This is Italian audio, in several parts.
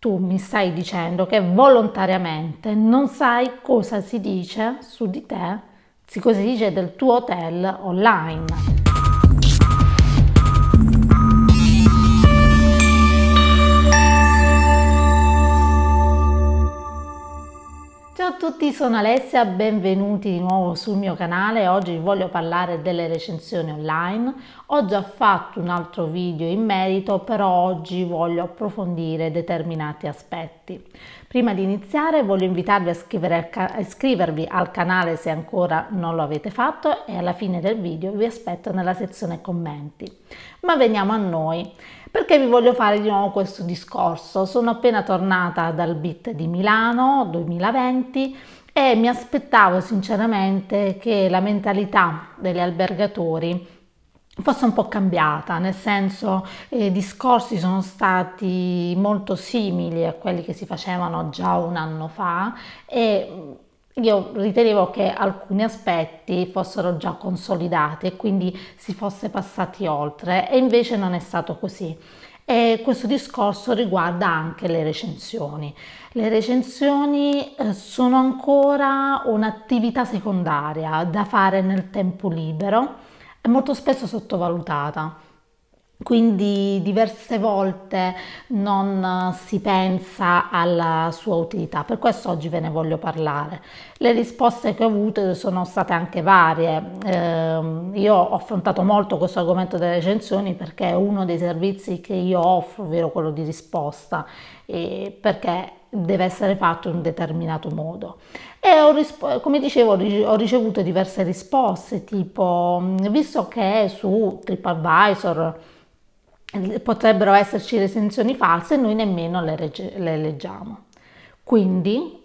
tu mi stai dicendo che volontariamente non sai cosa si dice su di te, cosa si dice del tuo hotel online. tutti, sono Alessia, benvenuti di nuovo sul mio canale. Oggi voglio parlare delle recensioni online. Ho già fatto un altro video in merito, però oggi voglio approfondire determinati aspetti. Prima di iniziare voglio invitarvi a, a iscrivervi al canale se ancora non lo avete fatto e alla fine del video vi aspetto nella sezione commenti. Ma veniamo a noi, perché vi voglio fare di nuovo questo discorso. Sono appena tornata dal BIT di Milano 2020 e mi aspettavo sinceramente che la mentalità degli albergatori fosse un po' cambiata, nel senso eh, i eh, discorsi sono stati molto simili a quelli che si facevano già un anno fa e mm, io ritenevo che alcuni aspetti fossero già consolidati e quindi si fosse passati oltre e invece non è stato così. E questo discorso riguarda anche le recensioni. Le recensioni eh, sono ancora un'attività secondaria da fare nel tempo libero molto spesso sottovalutata. Quindi diverse volte non si pensa alla sua utilità, per questo oggi ve ne voglio parlare. Le risposte che ho avuto sono state anche varie. Eh, io ho affrontato molto questo argomento delle recensioni perché è uno dei servizi che io offro, ovvero quello di risposta, perché deve essere fatto in un determinato modo. E ho, come dicevo ho ricevuto diverse risposte, tipo mm, visto che su TripAdvisor potrebbero esserci recensioni false, noi nemmeno le, le leggiamo. Quindi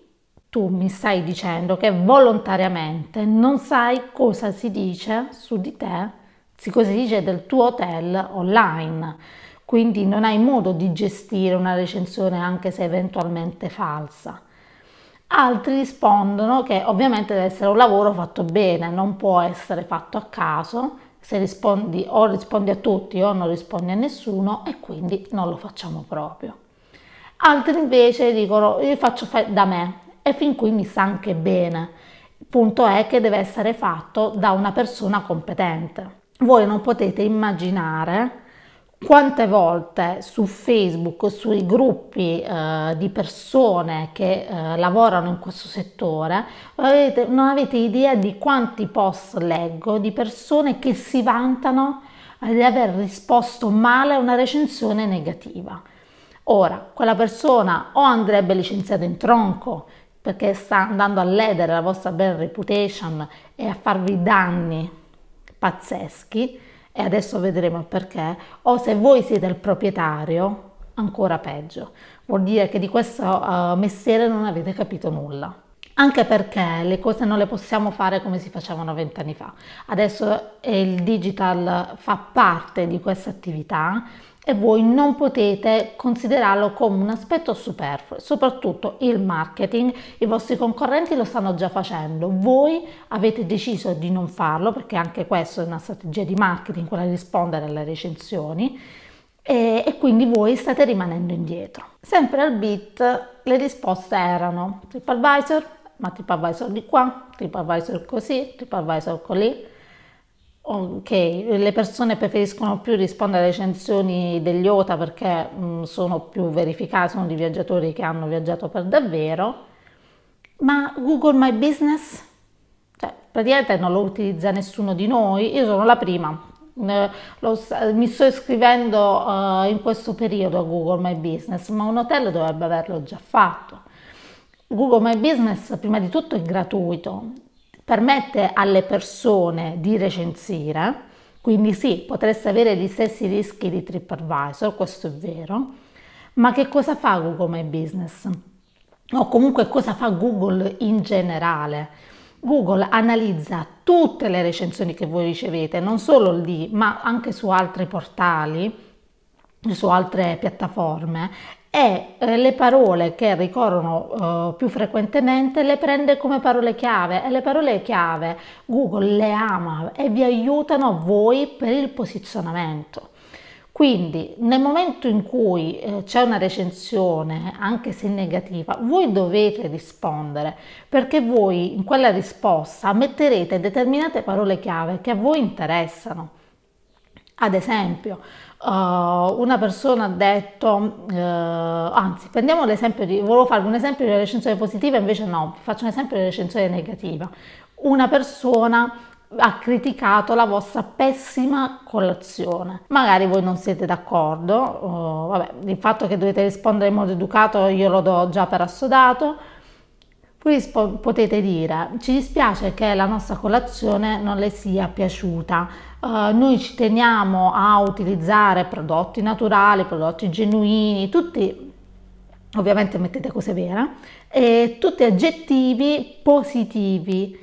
tu mi stai dicendo che volontariamente non sai cosa si dice su di te, si cosa si dice del tuo hotel online quindi non hai modo di gestire una recensione anche se eventualmente falsa. Altri rispondono che ovviamente deve essere un lavoro fatto bene, non può essere fatto a caso, se rispondi o rispondi a tutti o non rispondi a nessuno e quindi non lo facciamo proprio. Altri invece dicono io faccio da me e fin qui mi sta anche bene. Il punto è che deve essere fatto da una persona competente. Voi non potete immaginare quante volte su Facebook, sui gruppi eh, di persone che eh, lavorano in questo settore, avete, non avete idea di quanti post leggo di persone che si vantano di aver risposto male a una recensione negativa. Ora, quella persona o andrebbe licenziata in tronco perché sta andando a ledere la vostra bella reputation e a farvi danni pazzeschi, e adesso vedremo il perché, o se voi siete il proprietario, ancora peggio. Vuol dire che di questo uh, mestiere non avete capito nulla anche perché le cose non le possiamo fare come si facevano vent'anni fa. Adesso eh, il digital fa parte di questa attività e voi non potete considerarlo come un aspetto superfluo, soprattutto il marketing, i vostri concorrenti lo stanno già facendo, voi avete deciso di non farlo perché anche questa è una strategia di marketing, quella di rispondere alle recensioni e, e quindi voi state rimanendo indietro. Sempre al bit le risposte erano TripAdvisor, ma TripAdvisor di qua, TripAdvisor così, TripAdvisor così Ok, le persone preferiscono più rispondere alle recensioni degli OTA perché mh, mm, sono più verificati, sono di viaggiatori che hanno viaggiato per davvero, ma Google My Business, cioè, praticamente non lo utilizza nessuno di noi, io sono la prima, eh, lo, mi sto iscrivendo eh, in questo periodo a Google My Business, ma un hotel dovrebbe averlo già fatto. Google My Business prima di tutto è gratuito permette alle persone di recensire, quindi sì, potreste avere gli stessi rischi di TripAdvisor, questo è vero, ma che cosa fa Google My Business? O comunque cosa fa Google in generale? Google analizza tutte le recensioni che voi ricevete, non solo lì, ma anche su altri portali, su altre piattaforme e eh, le parole che ricorrono eh, più frequentemente le prende come parole chiave e le parole chiave Google le ama e vi aiutano voi per il posizionamento. Quindi nel momento in cui eh, c'è una recensione, anche se negativa, voi dovete rispondere perché voi in quella risposta metterete determinate parole chiave che a voi interessano. Ad esempio, uh, una persona ha detto, uh, anzi, prendiamo l'esempio di, volevo farvi un esempio di recensione positiva, invece no, faccio un esempio di recensione negativa. Una persona ha criticato la vostra pessima colazione. Magari voi non siete d'accordo, uh, vabbè, il fatto che dovete rispondere in modo educato io lo do già per assodato, quindi potete dire, ci dispiace che la nostra colazione non le sia piaciuta, eh, noi ci teniamo a utilizzare prodotti naturali, prodotti genuini, tutti, ovviamente mettete cose vere, e tutti aggettivi positivi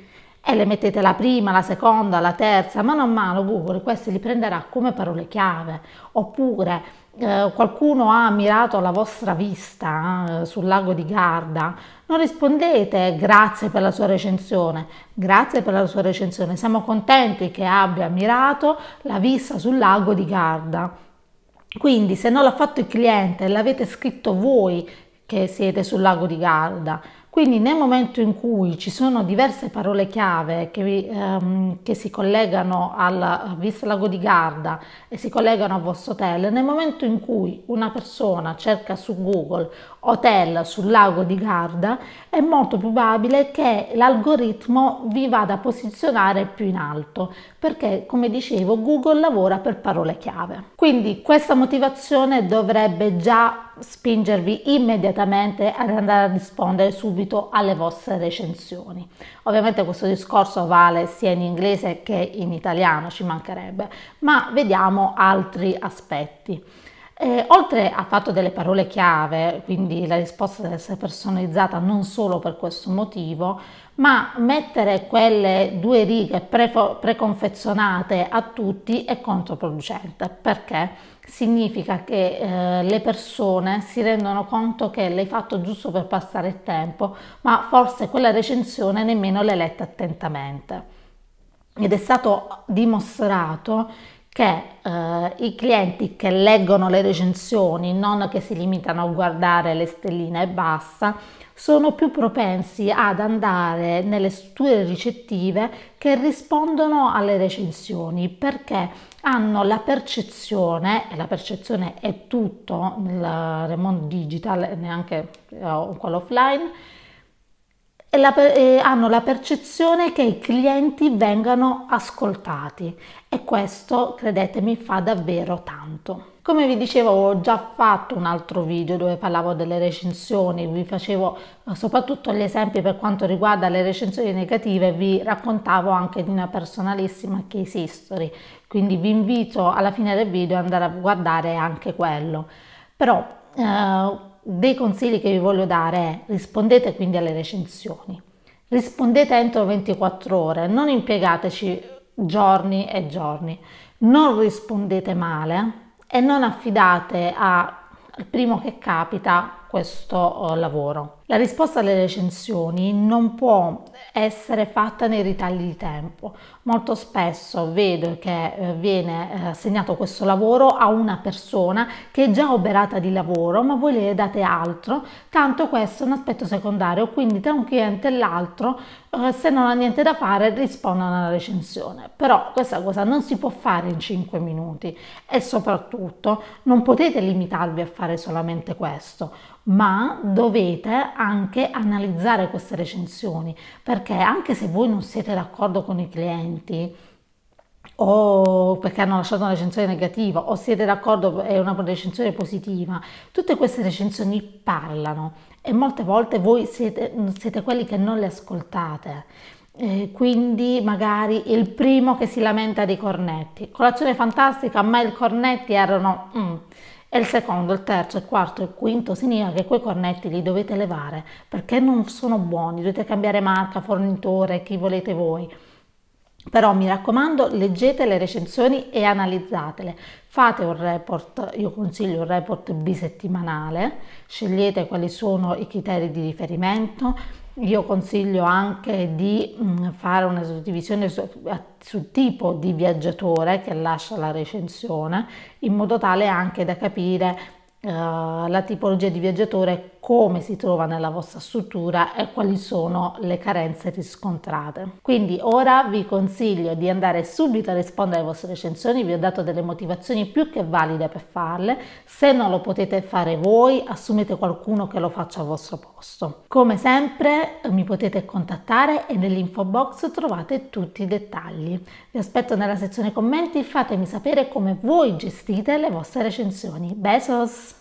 e le mettete la prima, la seconda, la terza, mano a mano Google queste li prenderà come parole chiave oppure eh, qualcuno ha ammirato la vostra vista eh, sul lago di Garda, non rispondete grazie per la sua recensione, grazie per la sua recensione, siamo contenti che abbia ammirato la vista sul lago di Garda. Quindi se non l'ha fatto il cliente, l'avete scritto voi che siete sul lago di Garda, quindi nel momento in cui ci sono diverse parole chiave che, ehm, che si collegano al Vis Lago di Garda e si collegano a vostro hotel, nel momento in cui una persona cerca su Google hotel sul lago di Garda, è molto probabile che l'algoritmo vi vada a posizionare più in alto, perché come dicevo Google lavora per parole chiave. Quindi questa motivazione dovrebbe già spingervi immediatamente ad andare a rispondere subito alle vostre recensioni. Ovviamente questo discorso vale sia in inglese che in italiano, ci mancherebbe, ma vediamo altri aspetti. Eh, oltre a fatto delle parole chiave, quindi la risposta deve essere personalizzata non solo per questo motivo, ma mettere quelle due righe preconfezionate a tutti è controproducente perché significa che eh, le persone si rendono conto che l'hai fatto giusto per passare il tempo, ma forse quella recensione nemmeno l'hai letta attentamente. Ed è stato dimostrato che eh, i clienti che leggono le recensioni, non che si limitano a guardare le stelline e basta, sono più propensi ad andare nelle strutture ricettive che rispondono alle recensioni perché hanno la percezione, e la percezione è tutto nel mondo digital e neanche eh, quello offline, e, la, e eh, hanno la percezione che i clienti vengano ascoltati e questo, credetemi, fa davvero tanto. Come vi dicevo ho già fatto un altro video dove parlavo delle recensioni, vi facevo eh, soprattutto gli esempi per quanto riguarda le recensioni negative, vi raccontavo anche di una personalissima case history, quindi vi invito alla fine del video ad andare a guardare anche quello. Però eh, dei consigli che vi voglio dare è rispondete quindi alle recensioni, rispondete entro 24 ore, non impiegateci giorni e giorni, non rispondete male e non affidate al primo che capita questo eh, lavoro. La risposta alle recensioni non può essere fatta nei ritagli di tempo. Molto spesso vedo che eh, viene eh, assegnato questo lavoro a una persona che è già oberata di lavoro, ma voi le date altro, tanto questo è un aspetto secondario, quindi tra un cliente e l'altro se non ha niente da fare rispondono alla recensione. Però questa cosa non si può fare in 5 minuti e soprattutto non potete limitarvi a fare solamente questo ma dovete anche analizzare queste recensioni perché anche se voi non siete d'accordo con i clienti o perché hanno lasciato una recensione negativa o siete d'accordo è una recensione positiva tutte queste recensioni parlano e molte volte voi siete, siete quelli che non le ascoltate eh, quindi magari il primo che si lamenta dei cornetti colazione fantastica ma i cornetti erano mm, e il secondo, il terzo, il quarto e il quinto significa che quei cornetti li dovete levare perché non sono buoni, dovete cambiare marca, fornitore, chi volete voi. Però mi raccomando, leggete le recensioni e analizzatele. Fate un report, io consiglio un report bisettimanale, scegliete quali sono i criteri di riferimento, io consiglio anche di mm, fare una suddivisione sul su, tipo di viaggiatore che lascia la recensione, in modo tale anche da capire eh, la tipologia di viaggiatore come si trova nella vostra struttura e quali sono le carenze riscontrate. Quindi ora vi consiglio di andare subito a rispondere alle vostre recensioni, vi ho dato delle motivazioni più che valide per farle, se non lo potete fare voi assumete qualcuno che lo faccia al vostro posto. Come sempre mi potete contattare e nell'info box trovate tutti i dettagli. Vi aspetto nella sezione commenti, fatemi sapere come voi gestite le vostre recensioni. Besos!